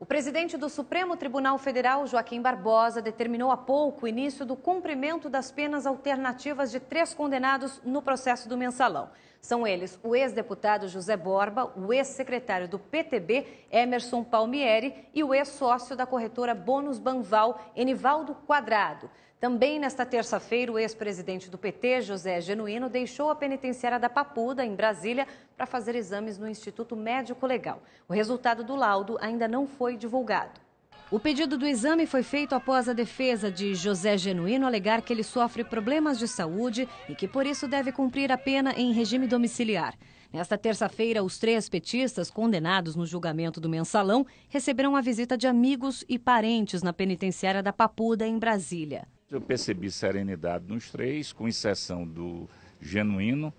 O presidente do Supremo Tribunal Federal, Joaquim Barbosa, determinou há pouco o início do cumprimento das penas alternativas de três condenados no processo do mensalão. São eles o ex-deputado José Borba, o ex-secretário do PTB, Emerson Palmieri, e o ex-sócio da corretora Bônus Banval, Enivaldo Quadrado. Também nesta terça-feira, o ex-presidente do PT, José Genuíno, deixou a penitenciária da Papuda, em Brasília, para fazer exames no Instituto Médico Legal. O resultado do laudo ainda não foi foi divulgado. O pedido do exame foi feito após a defesa de José Genuíno alegar que ele sofre problemas de saúde e que por isso deve cumprir a pena em regime domiciliar. Nesta terça-feira, os três petistas condenados no julgamento do mensalão receberão a visita de amigos e parentes na penitenciária da Papuda, em Brasília. Eu percebi serenidade nos três, com exceção do Genuíno,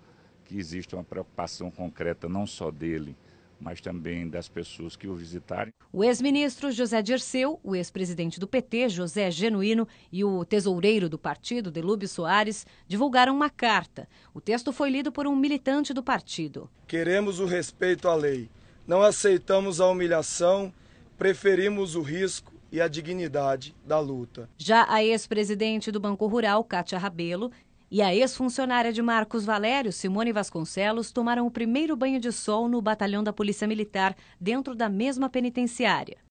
que existe uma preocupação concreta não só dele mas também das pessoas que o visitarem. O ex-ministro José Dirceu, o ex-presidente do PT, José Genuíno, e o tesoureiro do partido, Delúbio Soares, divulgaram uma carta. O texto foi lido por um militante do partido. Queremos o respeito à lei. Não aceitamos a humilhação, preferimos o risco e a dignidade da luta. Já a ex-presidente do Banco Rural, Cátia Rabelo, e a ex-funcionária de Marcos Valério, Simone Vasconcelos, tomaram o primeiro banho de sol no batalhão da Polícia Militar, dentro da mesma penitenciária.